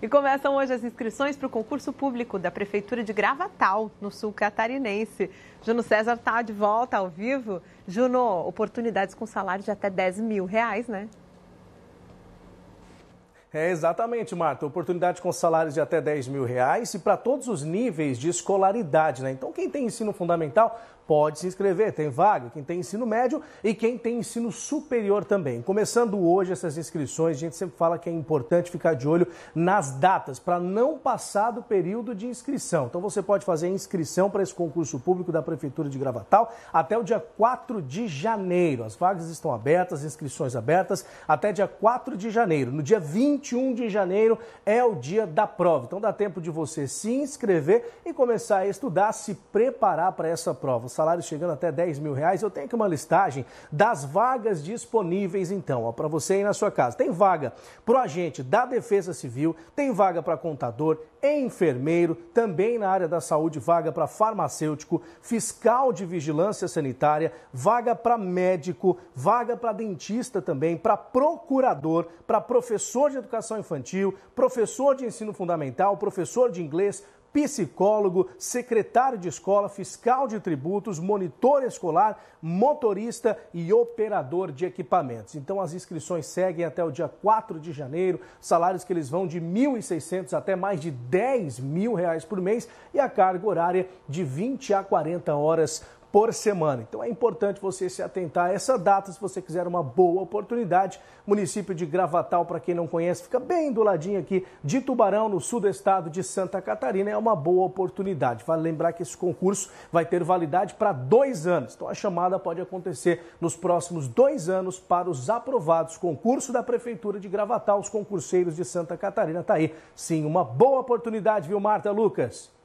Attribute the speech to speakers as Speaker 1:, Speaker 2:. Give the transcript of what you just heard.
Speaker 1: E começam hoje as inscrições para o concurso público da Prefeitura de Gravatal, no sul catarinense. Juno César está de volta ao vivo. Juno, oportunidades com salário de até 10 mil reais, né? É exatamente, Marta. Oportunidade com salários de até 10 mil reais e para todos os níveis de escolaridade, né? Então, quem tem ensino fundamental pode se inscrever. Tem vaga, quem tem ensino médio e quem tem ensino superior também. Começando hoje essas inscrições, a gente sempre fala que é importante ficar de olho nas datas para não passar do período de inscrição. Então você pode fazer a inscrição para esse concurso público da Prefeitura de Gravatal até o dia 4 de janeiro. As vagas estão abertas, inscrições abertas até dia 4 de janeiro. No dia 21 de janeiro é o dia da prova. Então dá tempo de você se inscrever e começar a estudar, se preparar para essa prova salários chegando até 10 mil reais. Eu tenho aqui uma listagem das vagas disponíveis, então, para você aí na sua casa. Tem vaga para o agente da Defesa Civil, tem vaga para contador, enfermeiro, também na área da saúde, vaga para farmacêutico, fiscal de vigilância sanitária, vaga para médico, vaga para dentista também, para procurador, para professor de educação infantil, professor de ensino fundamental, professor de inglês, psicólogo, secretário de escola, fiscal de tributos, monitor escolar, motorista e operador de equipamentos. Então as inscrições seguem até o dia 4 de janeiro, salários que eles vão de R$ 1.600 até mais de R$ 10 mil reais por mês e a carga horária de 20 a 40 horas por semana. Então é importante você se atentar a essa data se você quiser uma boa oportunidade. Município de Gravatal, para quem não conhece, fica bem do ladinho aqui de Tubarão, no sul do estado de Santa Catarina. É uma boa oportunidade. Vale lembrar que esse concurso vai ter validade para dois anos. Então a chamada pode acontecer nos próximos dois anos para os aprovados. Concurso da Prefeitura de Gravatal, os concurseiros de Santa Catarina. Tá aí, sim, uma boa oportunidade, viu, Marta Lucas?